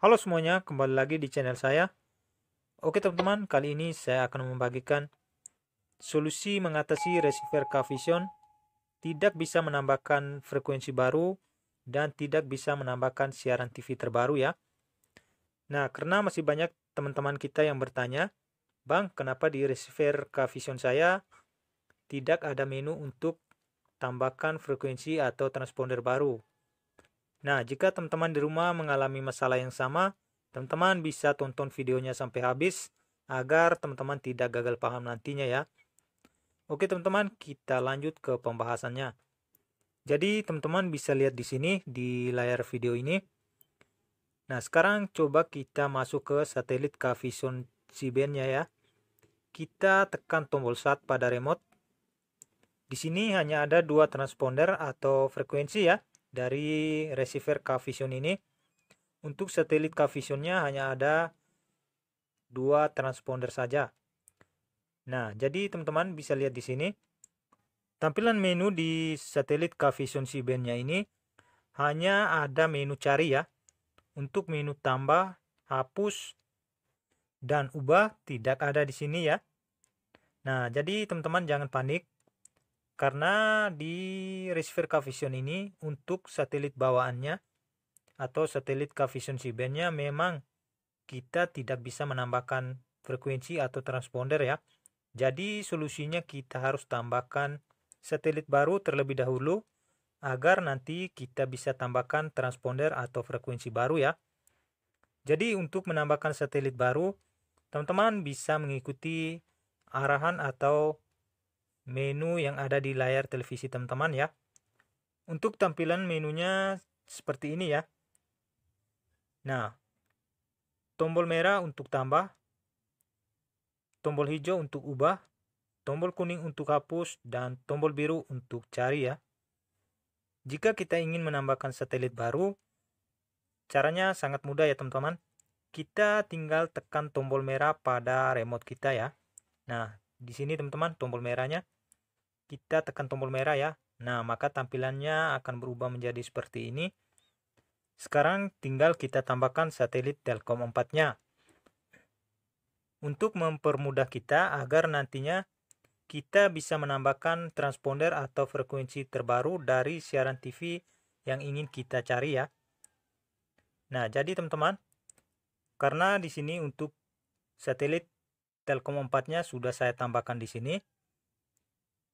Halo semuanya, kembali lagi di channel saya. Oke teman-teman, kali ini saya akan membagikan solusi mengatasi receiver coefficient tidak bisa menambahkan frekuensi baru dan tidak bisa menambahkan siaran TV terbaru ya. Nah, karena masih banyak teman-teman kita yang bertanya, Bang, kenapa di receiver coefficient saya tidak ada menu untuk tambahkan frekuensi atau transponder baru? Nah, jika teman-teman di rumah mengalami masalah yang sama, teman-teman bisa tonton videonya sampai habis agar teman-teman tidak gagal paham nantinya ya. Oke teman-teman, kita lanjut ke pembahasannya. Jadi teman-teman bisa lihat di sini di layar video ini. Nah, sekarang coba kita masuk ke satelit Cavision C-Band-nya ya. Kita tekan tombol start pada remote. Di sini hanya ada dua transponder atau frekuensi ya dari receiver kavision vision ini untuk satelit kavisionnya visionnya hanya ada dua transponder saja nah jadi teman-teman bisa lihat di sini tampilan menu di satelit kavision vision si bandnya ini hanya ada menu cari ya untuk menu tambah hapus dan ubah tidak ada di sini ya Nah, jadi teman-teman jangan panik. Karena di receiver Cavision ini untuk satelit bawaannya atau satelit Cavision C-bandnya memang kita tidak bisa menambahkan frekuensi atau transponder ya. Jadi solusinya kita harus tambahkan satelit baru terlebih dahulu agar nanti kita bisa tambahkan transponder atau frekuensi baru ya. Jadi untuk menambahkan satelit baru, teman-teman bisa mengikuti arahan atau menu yang ada di layar televisi teman-teman ya. Untuk tampilan menunya seperti ini ya. Nah, tombol merah untuk tambah, tombol hijau untuk ubah, tombol kuning untuk hapus, dan tombol biru untuk cari ya. Jika kita ingin menambahkan satelit baru, caranya sangat mudah ya teman-teman. Kita tinggal tekan tombol merah pada remote kita ya. Nah, di sini teman-teman tombol merahnya kita tekan tombol merah ya nah maka tampilannya akan berubah menjadi seperti ini sekarang tinggal kita tambahkan satelit telkom 4 nya untuk mempermudah kita agar nantinya kita bisa menambahkan transponder atau frekuensi terbaru dari siaran TV yang ingin kita cari ya. Nah, jadi teman-teman, karena di sini untuk satelit Telkom 4-nya sudah saya tambahkan di sini.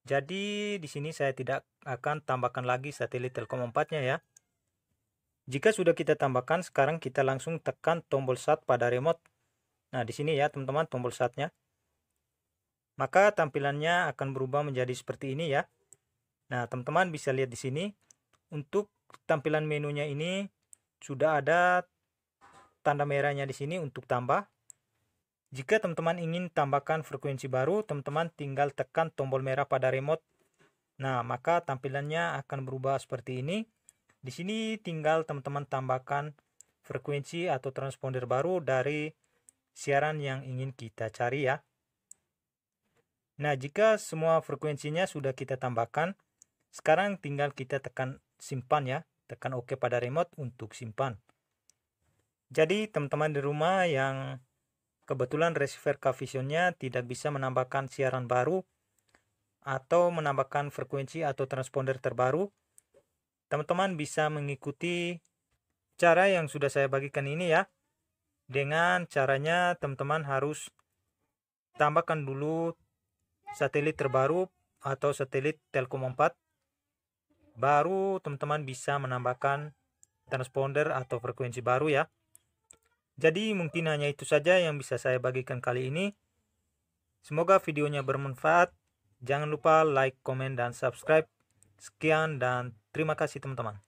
Jadi di sini saya tidak akan tambahkan lagi satelit Telkom 4-nya ya. Jika sudah kita tambahkan, sekarang kita langsung tekan tombol SAT pada remote. Nah, di sini ya teman-teman tombol SAT-nya. Maka tampilannya akan berubah menjadi seperti ini ya. Nah, teman-teman bisa lihat di sini. Untuk tampilan menunya ini sudah ada tanda merahnya di sini untuk tambah. Jika teman-teman ingin tambahkan frekuensi baru, teman-teman tinggal tekan tombol merah pada remote. Nah, maka tampilannya akan berubah seperti ini. Di sini tinggal teman-teman tambahkan frekuensi atau transponder baru dari siaran yang ingin kita cari ya. Nah, jika semua frekuensinya sudah kita tambahkan, sekarang tinggal kita tekan simpan ya. Tekan OK pada remote untuk simpan. Jadi, teman-teman di rumah yang Kebetulan receiver k tidak bisa menambahkan siaran baru atau menambahkan frekuensi atau transponder terbaru. Teman-teman bisa mengikuti cara yang sudah saya bagikan ini ya. Dengan caranya teman-teman harus tambahkan dulu satelit terbaru atau satelit Telkom 4 baru teman-teman bisa menambahkan transponder atau frekuensi baru ya. Jadi mungkin hanya itu saja yang bisa saya bagikan kali ini. Semoga videonya bermanfaat. Jangan lupa like, komen, dan subscribe. Sekian dan terima kasih teman-teman.